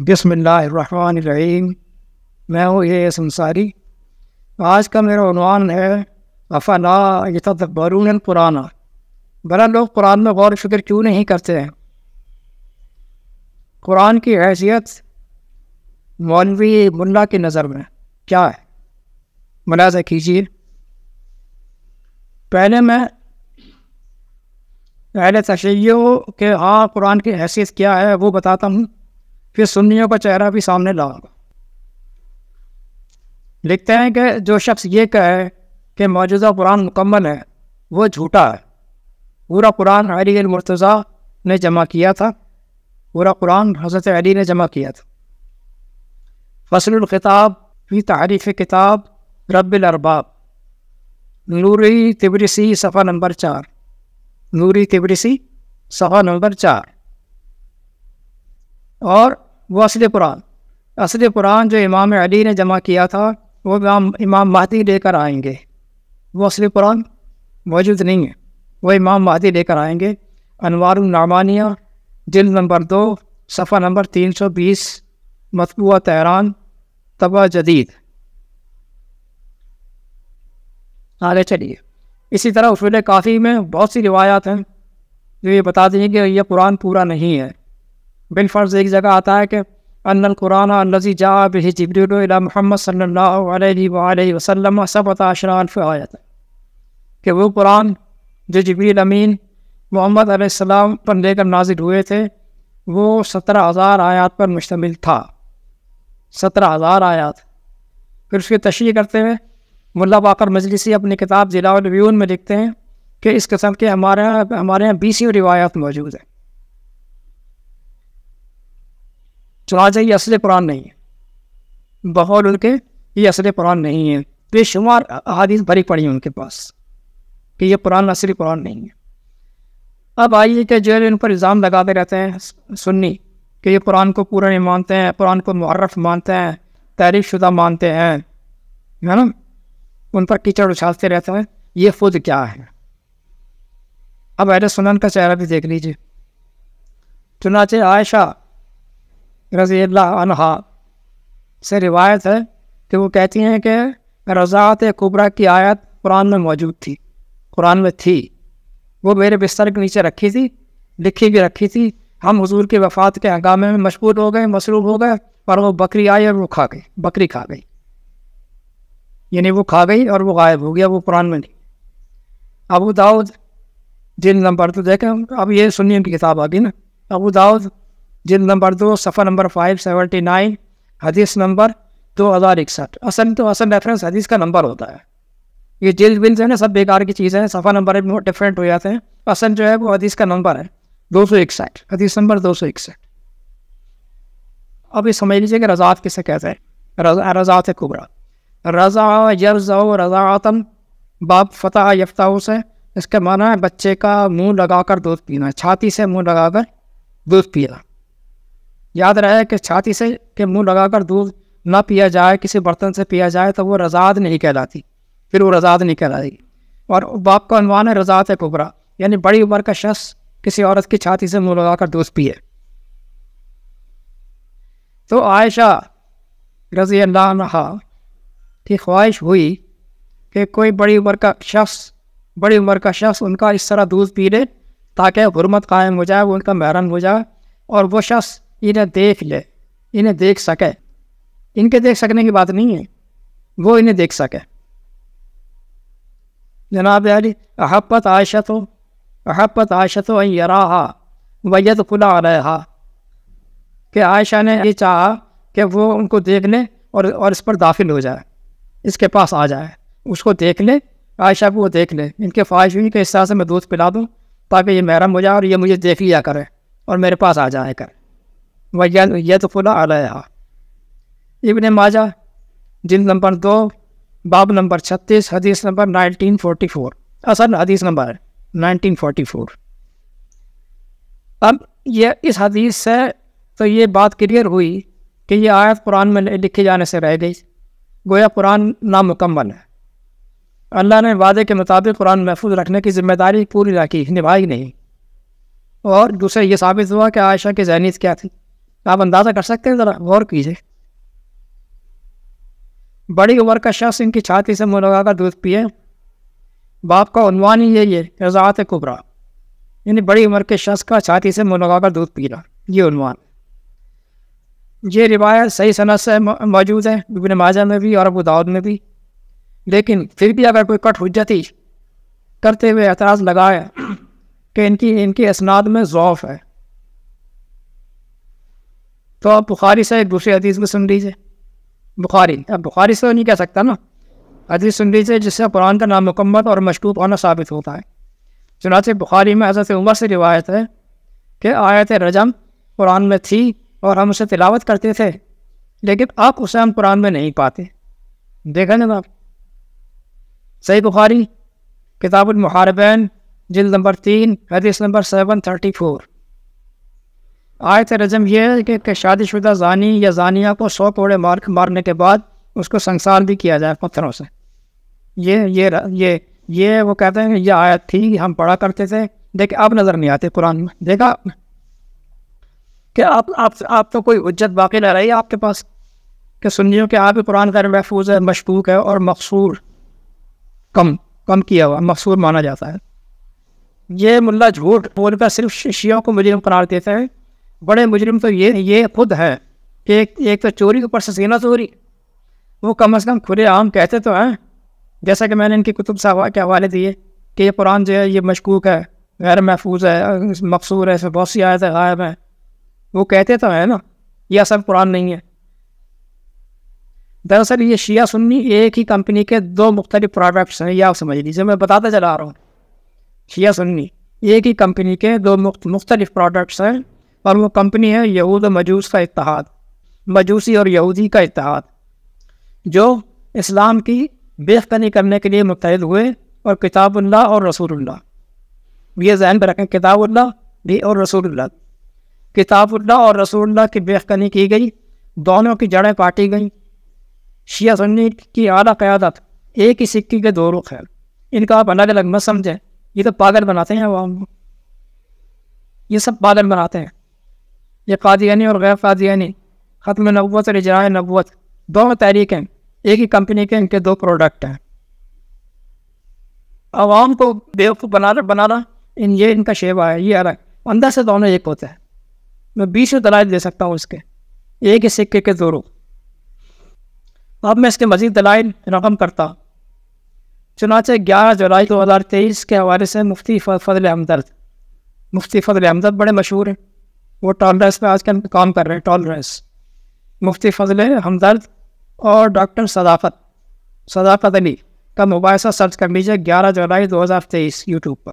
बिसमीम मैं हूँ ये संसारी आज का मेरा अनवान है अफला तबरून पुराना बड़ा लोग कुरान में गौर फिक्र क्यों नहीं करते हैं कुरान की हैसियत मौलवी मुल्ला की नज़र में क्या है मुलाजा कीजिए पहले मैं पहले तशैयों के हाँ कुरान की हैसियत क्या है वो बताता हूँ फिर सुन्नियों का चेहरा भी सामने लाऊंगा लिखते हैं कि जो शख्स ये कहे कि मौजूदा कुरान मुकम्मल है वो झूठा है पूरा कुरान अली मुर्तज़ा ने जमा किया था पूरा कुरान हज़रत अली ने जमा किया था फसलखिताब फी तारीफ़ किताब रबाब नूरी तिबरीसी सफ़ा नंबर चार नूरी तिबरीसी सफ़ा नंबर चार और वो असल कुरान असल कुरान जो इमाम अली ने जमा किया था वो इमाम इमाम महदी लेकर आएंगे वो असल कुरान मौजूद नहीं है वो इमाम महदी लेकर आएंगे नामानिया दिल नंबर दो सफ़ा नंबर तीन सौ बीस मतबूआ तहरान तबा जदीद आगे चलिए इसी तरह उसूल काफ़ी में बहुत सी रिवायात हैं जो ये बता दें कि यह कुरान पूरा नहीं है बिलफर्ज एक जगह आता है कि अन कुरान लजी जा महमद सल्ला वसलम सब अशराफ आयत कि वो कुरान जो जबरील अमीन मोहम्मद अलैहिस्सलाम पर लेकर नाजिल हुए थे वो सत्रह हज़ार आयात पर मुश्तमिल था सत्रह हज़ार आयात फिर उसकी तशरी करते हुए मुला बाकर मजलिसी अपनी किताब जिला में लिखते हैं कि इस किस्म के हमारे यहाँ हमारे यहाँ बीसियों रिवायात मौजूद हैं चुनाचा ये असल कुरान नहीं है बहौल उनके ये असल कुरान नहीं है बेशुमार तो अदीस भरी पड़ी है उनके पास कि ये कुरान असल कुरान नहीं है अब आइए कि जो है उन पर इल्ज़ाम लगाते रहते हैं सुन्नी कि ये कुरान को पूरा नहीं मानते हैं कुरान को मर्रफ मानते हैं तारीफ शुदा मानते हैं है ना उन पर कीचड़ उछालते रहते हैं ये खुद क्या है अब अहर सुनन का चेहरा भी देख लीजिए चुनाचे आयशा रजील्ला से रिवायत है कि वो कहती हैं कि रज़ात कुबरा की आयत कुरान में मौजूद थी कुरान में थी वो मेरे बिस्तर के नीचे रखी थी लिखी भी रखी थी हम हजूर की वफ़ात के हंगामे में मशगूल हो गए मसरूब हो गए और वो बकरी आई और वो खा गई बकरी खा गई यानी वो खा गई और वो गायब हो गया वो कुरान में नहीं अबू दाऊद जिन नंबर तो देखें अब ये सुनिए उनकी किताब आ गई ना अबू दाऊद जिल नंबर दो सफ़ा नंबर फाइव सेवेंटी नाइन हदीस नंबर दो हज़ार इकसठ असल तो असल रेफरेंस हदीस का नंबर होता है ये जिल बिल जो है ना सब बेकार की चीज़ें हैं सफ़ा नंबर भी बहुत डिफरेंट हो जाते हैं असल जो है वो हदीस का नंबर है दो सौ इकसठ हदीस नंबर दो सौ इकसठ अब ये समझ लीजिए कि रजात किसे कहते हैं रजात है कुबरा रज़ा यरज़ा रज़ातम बाप फ़तः यफ्ता उसे इसका माना है बच्चे का मुंह लगाकर दूध पीना छाती से मुंह लगाकर दूध पीना याद रहे कि छाती से के मुंह लगाकर दूध ना पिया जाए किसी बर्तन से पिया जाए तो वो रजाद नहीं कहलाती फिर वो रजाद नहीं कहलाती और बाप का अनवान है रजात है कुबरा यानी बड़ी उम्र का शख्स किसी औरत की छाती से मुँह लगाकर दूध पिए तो आयशा रजी अल्लाह की ख्वाहिश हुई कि कोई बड़ी उम्र का शख्स बड़ी उम्र का शख्स उनका इस तरह दूध पी ले ताकि हरमत कायम हो जाए वो उनका महरम हो जाए और वो शख्स इन्हें देख ले इन्हें देख सके इनके देख सकने की बात नहीं है वो इन्हें देख सके जनाब अली अहबत आयशत हो अहबत आयशत हो यराहा वजत खुला रहा कि आयशा ने ये चाहा कि वो उनको देख ले और और इस पर दाखिल हो जाए इसके पास आ जाए उसको देख ले आयशा को वो देख ले इनके ख्वाहिश हुई कि इस तरह से मैं दूध पिला दूँ ताकि ये महरम हो जाए और ये मुझे देख लिया करे और मेरे पास आ जाए करें वैदफुला आलया इबन माजा जिल नंबर दो बाब नंबर छत्तीस हदीस नंबर नाइनटीन फोटी फोर असल हदीस नंबर नाइनटीन फोर्टी फोर अब यह इस हदीस से तो ये बात क्लियर हुई कि ये आयत कुरान में लिखे जाने से रह गई गोया कुरान नामुकम्मल है अल्लाह ने वादे के मुताबिक कुरान महफूज रखने की ज़िम्मेदारी पूरी रखी निभाई नहीं और दूसरे ये साबित हुआ कि आयशा की जहनीत क्या थी तो आप अंदाज़ा कर सकते हैं ज़रा गौर कीजिए बड़ी उम्र का शख्स इनकी छाती से मुँह लगाकर दूध पिए बाप का उनवान ही यही है रजात कुबरा यानी बड़ी उम्र के शख्स का छाती से मुँह लगाकर दूध पीना ये उनवान ये रिवायत सही सनत से मौजूद है विभिन्न माजा में भी और अबू दाऊद में भी लेकिन फिर भी अगर कोई कट हजती करते हुए एतराज़ लगाया कि इनकी इनके इसनाद में ज़ौफ़ है तो आप बुखारी से एक दूसरी हदीस को सुन लीजिए बुखारी अब बुखारी से तो नहीं कह सकता ना हदीस सुन लीजिए जिससे कुरान का नाम नामुकम्मत और मशकूब होना साबित होता है चुनाच बुखारी में हज़रत उमर से रिवायत है कि आयत रजम कुरान में थी और हम उसे तिलावत करते थे लेकिन अब उसे हम कुरान में नहीं पाते देखा ना आप सही बुखारी किताबुलमहारबैन जिल नंबर तीन हदीस नंबर सेवन थर्टी फोर आयत रजम यह है कि शादीशुदा जानी या जानिया को सौ कोड़े मार मारने के बाद उसको संसार भी किया जाए पत्थरों से ये ये ये ये वो कहते हैं यह आयत थी हम पढ़ा करते थे देखे अब नज़र नहीं आते कुरान में देखा आपने कि आप आप आप तो कोई उज्जत बाकी ना रही आपके पास कि सुनियो कि आप कुरान गैर महफूज है मशकूक है और मकसूर कम कम किया हुआ मकसूर माना जाता है ये मुल्ला झूठ बोलकर सिर्फ शीशियों को मुझे करार देते हैं बड़े मुजरिम तो ये ये खुद हैं एक एक तो चोरी के ऊपर सीना चोरी वो कम अज़ कम खुले आम कहते तो हैं जैसा कि मैंने इनकी कुतुब साहबा के हवाले दिए कि ये कुरान जो है ये मशकूक है गैर महफूज है मकसूर है इसमें बहुत सी आयत गायब हैं वो कहते तो हैं ना ये असल कुरान नहीं है दरअसल ये शिया सुन्नी एक ही कंपनी के दो मुख्तलिफ प्रोडक्ट्स हैं ये आप समझ लीजिए मैं बताता चला रहा हूँ शिया सुन्नी एक ही कंपनी के दो मुख्तलिफ प्रोडक्ट्स हैं और वो कंपनी है यहूद मजूस का इतिहाद मजूसी और यहूदी का इतिहाद जो इस्लाम की बेफनी करने के लिए मुतहद हुए और किताबुल्ला और रसूलुल्लाह ये जहन पर रखें किताबुल्ला भी और रसूलुल्लाह किताबुल्ला और रसूलुल्लाह की बेफनी की गई दोनों की जड़ें काटी गई शिया सुन्नी की आला क़्यादत एक ही सिक्के के दो रुख है इनका आप अलग अलग मत समझें ये तो पागल बनाते हैं वो ये सब पागल बनाते हैं ये कादियानी और गैर कादियानी ख़त्म नबूत और इजरा नबूत दोनों तहरीक हैं एक ही कंपनी के इनके दो प्रोडक्ट हैं आवाम को बेवकूफ़ बनाना बनाना इन ये इनका शेवा है ये अलग अंदर से दोनों एक होते हैं मैं बीस दलाल दे सकता हूँ इसके एक ही सिक्के के ज़रूर अब मैं इसके मज़ीद दलाइल रकम करता चुनाचे ग्यारह जुलाई दो हज़ार तेईस के हवाले से मुफ्ती फजल हमदर्द मुफ्ती फजल हमदर्द बड़े मशहूर हैं वो टॉलरेंस में आजकल काम कर रहे हैं टॉलरेंस मुफ्ती फजल हमदर्द और डॉक्टर सदाफत सदाफत अली का मुबासा सर्च कर लीजिए ग्यारह जुलाई दो हज़ार तेईस यूट्यूब पर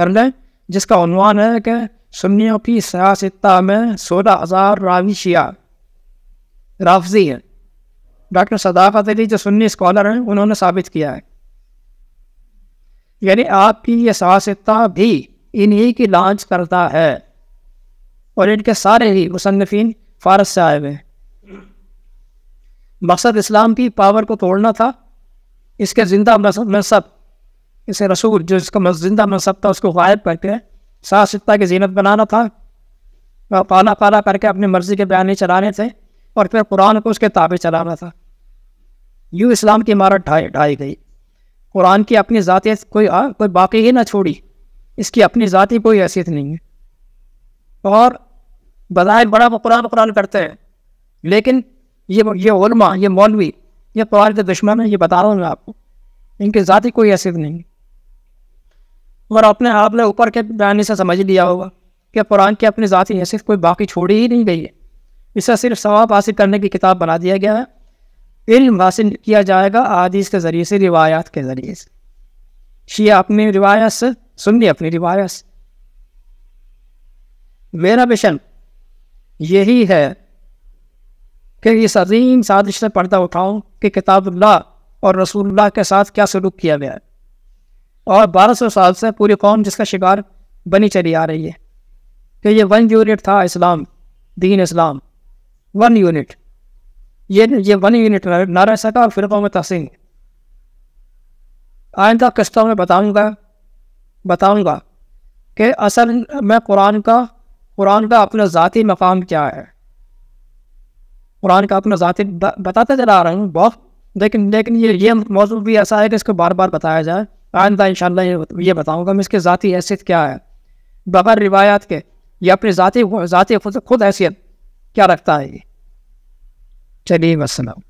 कर लें जिसका अनवान है कि सुन्नियों की सियासता में सोलह हज़ार रावी शिया राफजी हैं डॉक्टर सदाफत अली जो सुन्नी स्कॉलर हैं उन्होंने साबित किया है यानी आपकी ये सियासता भी इन्हीं की लॉन्च करता है और इनके सारे ही मुसनफिन फारस से आए हुए हैं मकसद इस्लाम की पावर को तोड़ना था इसके जिंदा मनसब इसे रसूल जो इसका जिंदा मनसब था उसको गायब करके साफ सित्ता की जीनत बनाना था पाला पाला करके अपनी मर्ज़ी के बयान चलाने थे और फिर कुरान को उसके ताबे चलाना था यूँ इस्लाम की इमारत ढाई ढाई गई कुरान की अपनी ज़ाती कोई आ, कोई बाकी ही ना छोड़ी इसकी अपनी ज़ाती कोई हैसियत नहीं है और बज़ाहिर बड़ा कुरान कुरान करते हैं लेकिन ये ये उलमा ये मौलवी ये कुरान के दुश्मन है ये बता रहा हूँ मैं आपको इनके ज़ाती कोई हैसियत नहीं और अपने आपने ऊपर के बयानी से समझ लिया होगा कि कुरान की अपनी ज़ाती सिर्फ कोई बाकी छोड़ी ही नहीं गई है इसे सिर्फ सवाब हासिल करने की किताब बना दिया गया है इल्म हासिल किया जाएगा आदिश के ज़रिए से रिवायात के ज़रिए से शिया अपनी रिवायत से सुन्नी अपनी रिवायत से मेरा मिशन यही है कि इस अजीम साजिश से पर्दा उठाऊं कि किताबुल्ला और रसूलुल्लाह के साथ क्या सलूक किया गया है और बारह सौ साल से पूरी कौम जिसका शिकार बनी चली आ रही है कि ये वन यूनिट था इस्लाम दीन इस्लाम वन यूनिट ये ये वन यूनिट ना रह सका और फिरकों में तहसीन आइंदा किस्तों में बताऊँगा बताऊँगा कि असल में कुरान का कुरान का अपना ज़ाती मकाम क्या है कुरान का अपना ज़ाती बताते चला आ रहा हूँ बहुत लेकिन लेकिन ये ये मौजूद भी ऐसा है कि इसको बार बार बताया जाए आइंदा इन ये ये बताऊँगा मैं इसकी ज़ाती हैसियत क्या है बगैर रिवायात के ये अपनी ज़ाती ज़ाती खुद खुद हैसियत क्या रखता है ये चलिए वसलम